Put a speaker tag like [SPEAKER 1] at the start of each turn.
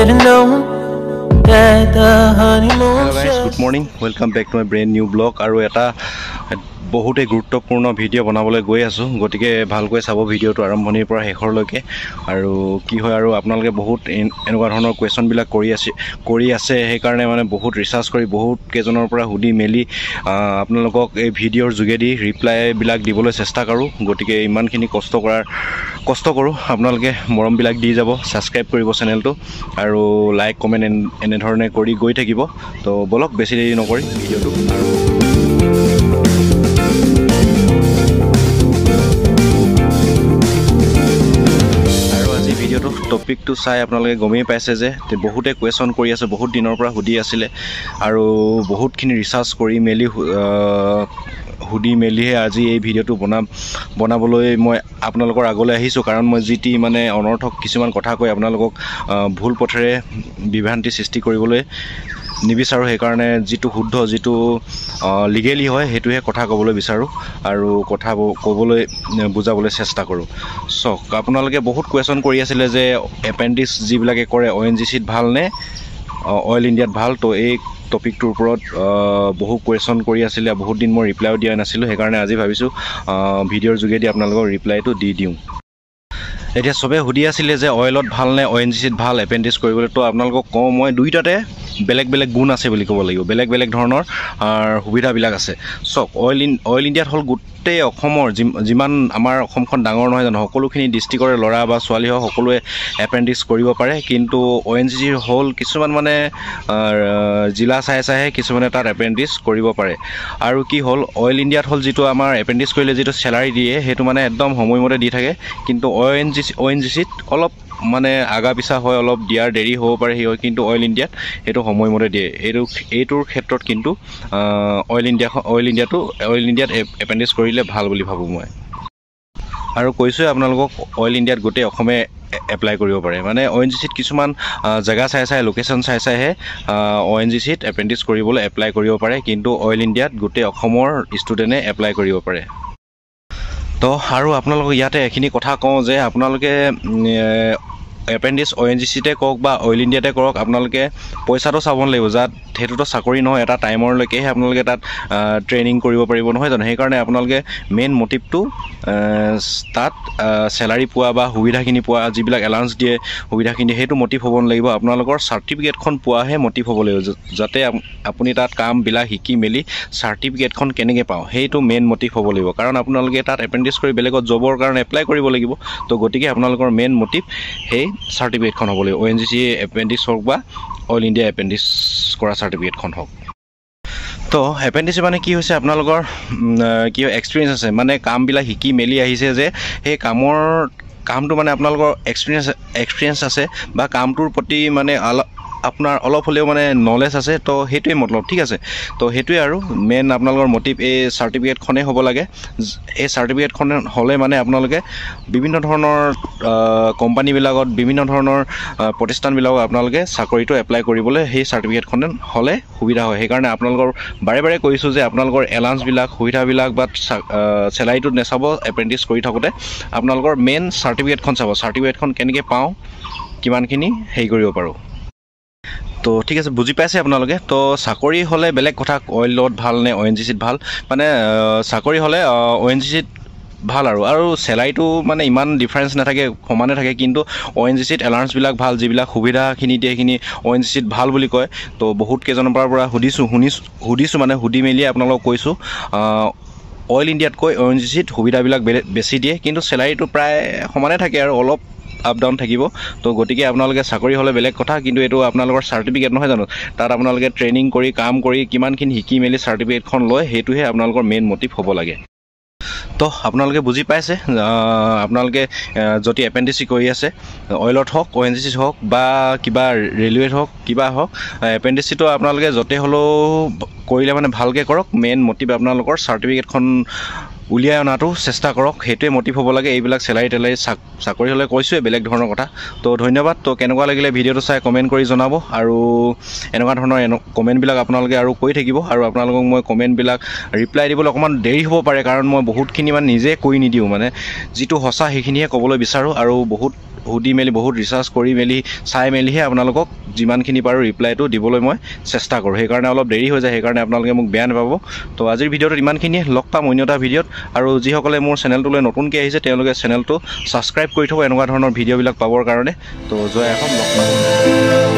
[SPEAKER 1] good morning welcome back to my brand new blog আৰু এটা বহুতেই গুৰুত্বপূৰ্ণ ভিডিঅ' বনাবলৈ গৈ আছোঁ গতিকে ভালকৈ চাব ভিডিঅ'টো আৰম্ভণিৰ পৰা শেষৰলৈকে আৰু কি হয় আৰু আপোনালোকে বহুত এনেকুৱা ধৰণৰ কুৱেশ্যনবিলাক কৰি আছে কৰি আছে সেইকাৰণে মানে বহুত ৰিচাৰ্চ কৰি বহুত কেইজনৰ পৰা সুধি মেলি আপোনালোকক এই ভিডিঅ'ৰ যোগেদি ৰিপ্লাইবিলাক দিবলৈ চেষ্টা কৰোঁ গতিকে ইমানখিনি কষ্ট কৰাৰ কষ্ট কৰোঁ আপোনালোকে মৰমবিলাক দি যাব ছাবস্ক্ৰাইব কৰিব চেনেলটো আৰু লাইক কমেণ্ট এনেধৰণে কৰি গৈ থাকিব তো বলক বেছি দেৰি নকৰি ভিডিঅ'টো আৰু টপিকটো চাই আপোনালোকে গমেই পাইছে যে বহুতে কুৱেশ্যন কৰি আছে বহুত দিনৰ পৰা সুধি আছিলে আৰু বহুতখিনি ৰিচাৰ্চ কৰি মেলি সুধি মেলিহে আজি এই ভিডিঅ'টো বনাম বনাবলৈ মই আপোনালোকৰ আগলৈ আহিছোঁ কাৰণ মই যি টি মানে অনৰ্থক কিছুমান কথা কৈ আপোনালোকক ভুল পথেৰে বিভ্ৰান্তি সৃষ্টি কৰিবলৈ নিবিচাৰোঁ সেইকাৰণে যিটো শুদ্ধ যিটো লিগেলি হয় সেইটোহে কথা ক'বলৈ বিচাৰোঁ আৰু কথা ক'বলৈ বুজাবলৈ চেষ্টা কৰোঁ চাওক আপোনালোকে বহুত কুৱেশ্যন কৰি আছিলে যে এপেণ্ডিক্স যিবিলাকে কৰে অ' এন জি চিত ভালনে অইল ইণ্ডিয়াত ভাল ত' এই টপিকটোৰ ওপৰত বহু কুৱেশ্যন কৰি আছিলে বহুত দিন মই ৰিপ্লাইও দিয়া নাছিলোঁ সেইকাৰণে আজি ভাবিছোঁ ভিডিঅ'ৰ যোগেদি আপোনালোকক ৰিপ্লাইটো দি দিওঁ এতিয়া চবেই সুধি আছিলে যে অইলত ভালনে অ' এন জি চিত ভাল এপেণ্ডিক্স কৰিবলৈ তো আপোনালোকক কওঁ মই দুয়োটাতে বেলেগ বেলেগ গুণ আছে বুলি ক'ব লাগিব বেলেগ বেলেগ ধৰণৰ সুবিধাবিলাক আছে চাওক অইল ইন অইল ইণ্ডিয়াত হ'ল গোটেই অসমৰ যিমান আমাৰ অসমখন ডাঙৰ নহয় জানো সকলোখিনি ডিষ্ট্ৰিক্টৰে ল'ৰা বা ছোৱালী হওক সকলোৱে এপেণ্ডিক্স কৰিব পাৰে কিন্তু অ' এন জি চিৰ হ'ল কিছুমান মানে জিলা চাই চাইহে কিছুমানে তাত এপেণ্ডিক্স কৰিব পাৰে আৰু কি হ'ল অইল ইণ্ডিয়াত হ'ল যিটো আমাৰ এপেণ্ডিক্স কৰিলে যিটো চেলাৰী দিয়ে সেইটো মানে একদম সময়মতে দি থাকে কিন্তু O' N G C O' N G চিত অলপ মানে আগা পিছা হয় অলপ দিয়াৰ দেৰি হ'ব পাৰে সি কিন্তু অইল ইণ্ডিয়াত সেইটো সময়মতে দিয়ে এইটো এইটোৰ ক্ষেত্ৰত কিন্তু অইল ইণ্ডিয়া অইল ইণ্ডিয়াটো অইল ইণ্ডিয়াত এপেণ্ডিক্স কৰিলে ভাল বুলি ভাবোঁ মই আৰু কৈছোঁ আপোনালোকক অইল ইণ্ডিয়াত গোটেই অসমে এপ্লাই কৰিব পাৰে মানে অ' এন জি চিত কিছুমান জেগা চাই চাই লোকেশ্যন চাই চাইহে অ' এন জি চিত এপেণ্ডিক্স কৰিবলৈ এপ্লাই কৰিব পাৰে কিন্তু অইল ইণ্ডিয়াত গোটেই অসমৰ ষ্টুডেণ্টে এপ্লাই কৰিব পাৰে তো আৰু আপোনালোকক ইয়াতে এখিনি কথা কওঁ যে আপোনালোকে এপেণ্ডিচ অ' এন জি চিতে কওক বা অইল ইণ্ডিয়াতে কৰক আপোনালোকে পইচাটো চাব লাগিব যাত সেইটোতো চাকৰি নহয় এটা টাইমৰলৈকেহে আপোনালোকে তাত ট্ৰেইনিং কৰিব পাৰিব নহয় জানো সেইকাৰণে আপোনালোকে মেইন মটিভটো তাত চেলাৰী পোৱা বা সুবিধাখিনি পোৱা যিবিলাক এলাউন্স দিয়ে সুবিধাখিনি সেইটো মটিভ হ'ব নালাগিব আপোনালোকৰ চাৰ্টিফিকেটখন পোৱাহে মটিভ হ'ব লাগিব যাতে আপুনি তাত কামবিলাক শিকি মেলি চাৰ্টিফিকেটখন কেনেকৈ পাওঁ সেইটো মেইন মটিভ হ'ব লাগিব কাৰণ আপোনালোকে তাত এপেণ্ডিচ কৰি বেলেগত জবৰ কাৰণে এপ্লাই কৰিব লাগিব তো গতিকে আপোনালোকৰ মেইন মটিভ সেই চাৰ্টিফিকেটখন হ'বলৈ O' N G C apprentice হওক বা অইল ইণ্ডিয়া এপেণ্ডিক্স কৰা চাৰ্টিফিকেটখন হওক তো এপেণ্ডিক্স মানে কি হৈছে আপোনালোকৰ কি এক্সপিৰিয়েঞ্চ আছে মানে কামবিলাক শিকি মেলি আহিছে যে সেই কামৰ কামটো মানে আপোনালোকৰ এক্সপিৰিয়েঞ্চ এক্সপিৰিয়েঞ্চ আছে বা কামটোৰ প্ৰতি মানে আপোনাৰ অলপ হ'লেও মানে নলেজ আছে তো সেইটোৱে মতলব ঠিক আছে তো সেইটোৱে আৰু মেইন আপোনালোকৰ মটিভ এই চাৰ্টিফিকেটখনেই হ'ব লাগে এই চাৰ্টিফিকেটখন হ'লে মানে আপোনালোকে বিভিন্ন ধৰণৰ কোম্পানীবিলাকত বিভিন্ন ধৰণৰ প্ৰতিষ্ঠানবিলাকত আপোনালোকে চাকৰিটো এপ্লাই কৰিবলৈ সেই চাৰ্টিফিকেটখনে হ'লে সুবিধা হয় সেইকাৰণে আপোনালোকৰ বাৰে বাৰে কৈছোঁ যে আপোনালোকৰ এলাউন্সবিলাক সুবিধাবিলাক বা চেলাৰিটোত নেচাব এপ্ৰেণ্টিছ কৰি থাকোঁতে আপোনালোকৰ মেইন চাৰ্টিফিকেটখন চাব চাৰ্টিফিকেটখন কেনেকৈ পাওঁ কিমানখিনি হেৰি কৰিব পাৰোঁ তো ঠিক আছে বুজি পাইছে আপোনালোকে তো চাকৰি হ'লে বেলেগ কথা অইলত ভাল নে অ' এন জি চিত ভাল মানে চাকৰি হ'লে অ' এন জি চিত ভাল আৰু আৰু চেলাৰিটো মানে ইমান ডিফাৰেঞ্চ নাথাকে সমানে থাকে কিন্তু অ' এন জি চিত এলাৰ্ঞ্চবিলাক ভাল যিবিলাক সুবিধাখিনি দিয়ে সেইখিনি অ' এন জি চিত ভাল বুলি কয় তো বহুত কেইজনৰ পৰা পৰা সুধিছোঁ শুনিছোঁ সুধিছোঁ মানে সুধি মেলি আপোনালোকক কৈছোঁ অইল ইণ্ডিয়াতকৈ অ' এন জি চিত সুবিধাবিলাক বেলেগ বেছি দিয়ে কিন্তু চেলাৰিটো প্ৰায় সমানে থাকে আৰু অলপ আপ ডাউন থাকিব তো গতিকে আপোনালোকে চাকৰি হ'লে বেলেগ কথা কিন্তু এইটো আপোনালোকৰ চাৰ্টিফিকেট নহয় জানো তাত আপোনালোকে ট্ৰেইনিং কৰি কাম কৰি কিমানখিনি শিকি মেলি চাৰ্টিফিকেটখন লয় সেইটোহে আপোনালোকৰ মেইন মটিভ হ'ব লাগে তো আপোনালোকে বুজি পাইছে আপোনালোকে যদি এপেণ্ডিচি কৰি আছে অইলত হওক অ' এন জি চিত হওক বা কিবা ৰেলৱেত হওক কিবা হওক এপেণ্ডিচিটো আপোনালোকে য'তে হ'লেও কৰিলে মানে ভালকৈ কৰক মেইন মটিভ আপোনালোকৰ চাৰ্টিফিকেটখন উলিয়াই অনাটো চেষ্টা কৰক সেইটোৱে মটিভ হ'ব লাগে এইবিলাক চেলাৰী তেলাৰী চাকৰি হ'লে কৈছোঁৱে বেলেগ ধৰণৰ কথা তো ধন্যবাদ তো কেনেকুৱা লাগিলে ভিডিঅ'টো চাই কমেণ্ট কৰি জনাব আৰু এনেকুৱা ধৰণৰ কমেণ্টবিলাক আপোনালোকে আৰু কৈ থাকিব আৰু আপোনালোকক মই কমেণ্টবিলাক ৰিপ্লাই দিবলৈ অকণমান দেৰি হ'ব পাৰে কাৰণ মই বহুতখিনি মানে নিজে কৈ নিদিওঁ মানে যিটো সঁচা সেইখিনিহে ক'বলৈ বিচাৰোঁ আৰু বহুত সুধি মেলি বহুত ৰিচাৰ্চ কৰি মেলি চাই মেলিহে আপোনালোকক যিমানখিনি পাৰোঁ ৰিপ্লাইটো দিবলৈ মই চেষ্টা কৰোঁ সেইকাৰণে অলপ দেৰি হৈ যায় সেইকাৰণে আপোনালোকে মোক বেয়া নাপাব তো আজিৰ ভিডিঅ'টো ইমানখিনিয়ে লগ পাম অন্য এটা ভিডিঅ'ত আৰু যিসকলে মোৰ চেনেলটোলৈ নতুনকৈ আহিছে তেওঁলোকে চেনেলটো ছাবস্ক্ৰাইব কৰি থ'ব এনেকুৱা ধৰণৰ ভিডিঅ'বিলাক পাবৰ কাৰণে তো যোৱা এখন লগ পাম